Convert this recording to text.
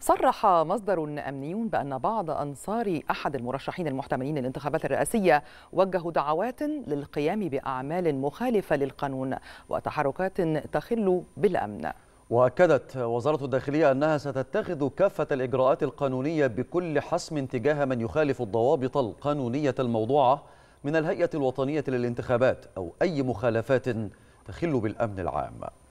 صرح مصدر أمني بأن بعض أنصار أحد المرشحين المحتملين للانتخابات الرئاسية وجهوا دعوات للقيام بأعمال مخالفة للقانون وتحركات تخل بالأمن وأكدت وزارة الداخلية أنها ستتخذ كافة الإجراءات القانونية بكل حسم تجاه من يخالف الضوابط القانونية الموضوعة من الهيئة الوطنية للانتخابات أو أي مخالفات تخل بالأمن العام